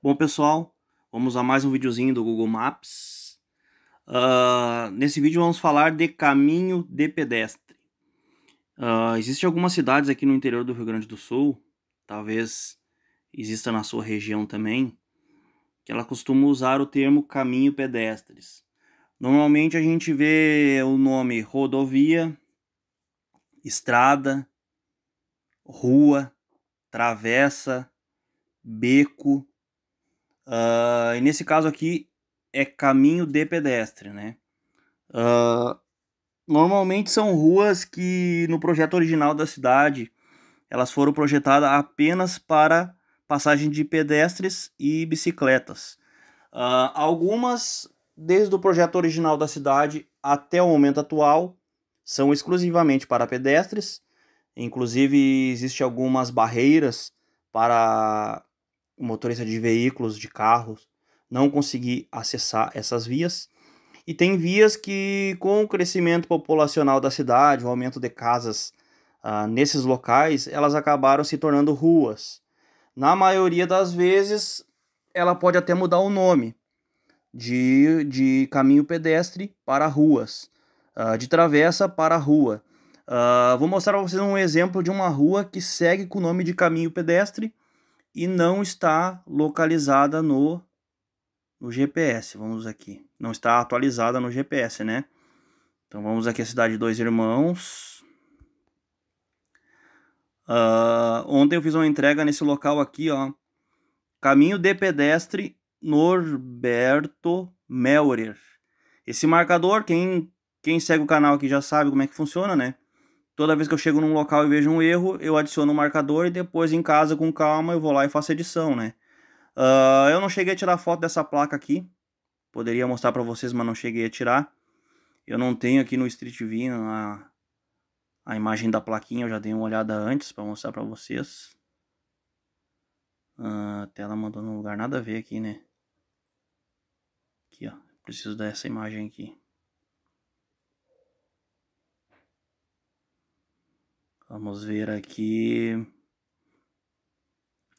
Bom, pessoal, vamos a mais um videozinho do Google Maps. Uh, nesse vídeo vamos falar de caminho de pedestre. Uh, Existem algumas cidades aqui no interior do Rio Grande do Sul, talvez exista na sua região também, que ela costuma usar o termo caminho pedestres. Normalmente a gente vê o nome rodovia, estrada, rua, travessa, beco, Uh, e nesse caso aqui é caminho de pedestre, né? Uh, normalmente são ruas que no projeto original da cidade elas foram projetadas apenas para passagem de pedestres e bicicletas. Uh, algumas, desde o projeto original da cidade até o momento atual, são exclusivamente para pedestres. Inclusive, existem algumas barreiras para motorista de veículos, de carros, não conseguir acessar essas vias. E tem vias que, com o crescimento populacional da cidade, o aumento de casas ah, nesses locais, elas acabaram se tornando ruas. Na maioria das vezes, ela pode até mudar o nome de, de caminho pedestre para ruas, ah, de travessa para rua. Ah, vou mostrar para vocês um exemplo de uma rua que segue com o nome de caminho pedestre, e não está localizada no, no GPS. Vamos aqui. Não está atualizada no GPS, né? Então vamos aqui a cidade de Dois Irmãos. Uh, ontem eu fiz uma entrega nesse local aqui, ó. Caminho de pedestre Norberto Meurer. Esse marcador, quem, quem segue o canal aqui já sabe como é que funciona, né? Toda vez que eu chego num local e vejo um erro, eu adiciono um marcador e depois em casa, com calma, eu vou lá e faço edição, né? Uh, eu não cheguei a tirar foto dessa placa aqui. Poderia mostrar para vocês, mas não cheguei a tirar. Eu não tenho aqui no Street View a, a imagem da plaquinha. Eu já dei uma olhada antes para mostrar para vocês. Uh, a tela mandou num lugar nada a ver aqui, né? Aqui, ó. Preciso dessa imagem aqui. Vamos ver aqui.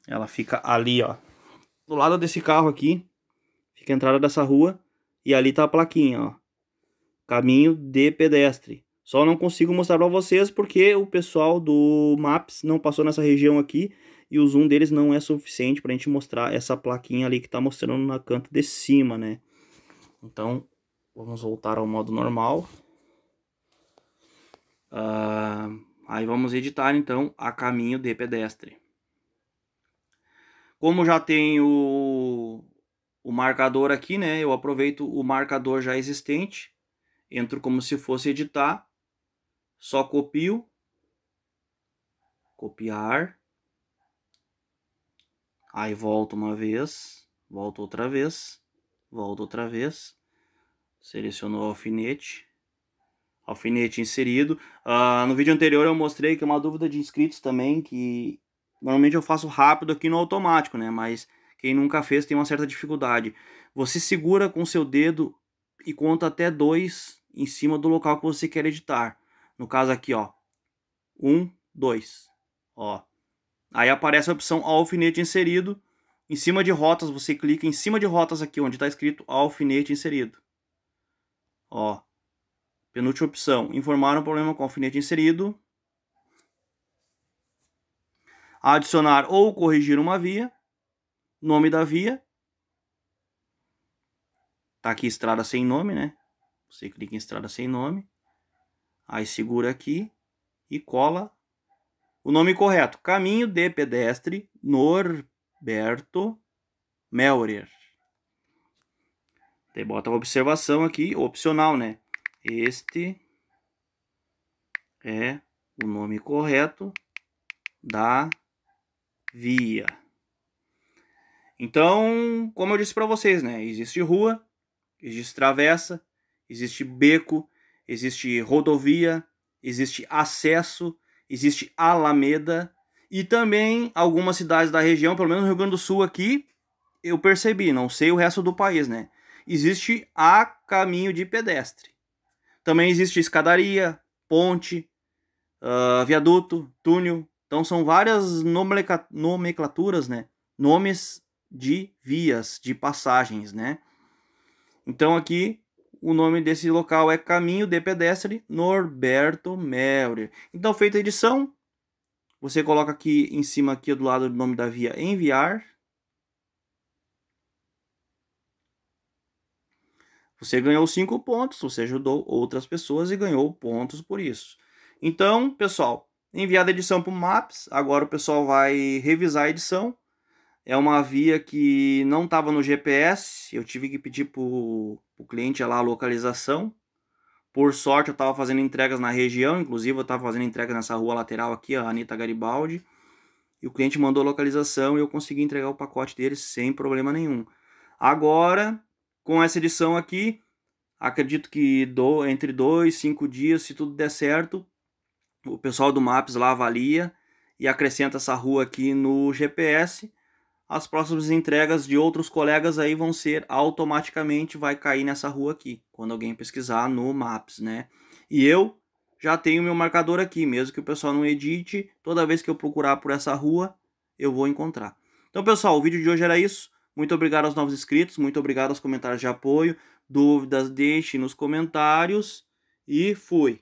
Ela fica ali, ó. Do lado desse carro aqui. Fica a entrada dessa rua. E ali tá a plaquinha, ó. Caminho de pedestre. Só não consigo mostrar para vocês porque o pessoal do Maps não passou nessa região aqui e o zoom deles não é suficiente para gente mostrar essa plaquinha ali que está mostrando na canto de cima, né? Então, vamos voltar ao modo normal. Uh, Aí vamos editar então a caminho de pedestre. Como já tem o, o marcador aqui, né, eu aproveito o marcador já existente, entro como se fosse editar, só copio, copiar, aí volto uma vez, volto outra vez, volto outra vez, Selecionou o alfinete, alfinete inserido. Uh, no vídeo anterior eu mostrei que é uma dúvida de inscritos também, que normalmente eu faço rápido aqui no automático, né? Mas quem nunca fez tem uma certa dificuldade. Você segura com seu dedo e conta até dois em cima do local que você quer editar. No caso aqui, ó. Um, dois. Ó. Aí aparece a opção alfinete inserido. Em cima de rotas, você clica em cima de rotas aqui, onde está escrito alfinete inserido. Ó. Penúltima opção, informar um problema com alfinete inserido. Adicionar ou corrigir uma via. Nome da via. Tá aqui estrada sem nome, né? Você clica em estrada sem nome. Aí segura aqui e cola o nome correto. Caminho de pedestre Norberto Meurer. Aí bota a observação aqui, opcional, né? Este é o nome correto da via. Então, como eu disse para vocês, né, existe rua, existe travessa, existe beco, existe rodovia, existe acesso, existe alameda e também algumas cidades da região, pelo menos no Rio Grande do Sul aqui, eu percebi, não sei o resto do país, né? Existe a caminho de pedestre. Também existe escadaria, ponte, uh, viaduto, túnel. Então são várias nomenclaturas, né? Nomes de vias, de passagens, né? Então aqui o nome desse local é Caminho de Pedestre Norberto Melri. Então feita a edição, você coloca aqui em cima aqui do lado o nome da via enviar, Você ganhou cinco pontos, você ajudou outras pessoas e ganhou pontos por isso. Então, pessoal, enviada a edição para o MAPS, agora o pessoal vai revisar a edição. É uma via que não estava no GPS, eu tive que pedir para o cliente lá a localização. Por sorte, eu estava fazendo entregas na região, inclusive eu estava fazendo entrega nessa rua lateral aqui, a Anitta Garibaldi. E o cliente mandou a localização e eu consegui entregar o pacote dele sem problema nenhum. Agora, com essa edição aqui, acredito que do, entre dois, cinco dias, se tudo der certo, o pessoal do Maps lá avalia e acrescenta essa rua aqui no GPS. As próximas entregas de outros colegas aí vão ser automaticamente vai cair nessa rua aqui, quando alguém pesquisar no Maps, né? E eu já tenho meu marcador aqui, mesmo que o pessoal não edite, toda vez que eu procurar por essa rua, eu vou encontrar. Então, pessoal, o vídeo de hoje era isso. Muito obrigado aos novos inscritos, muito obrigado aos comentários de apoio. Dúvidas, deixe nos comentários. E fui!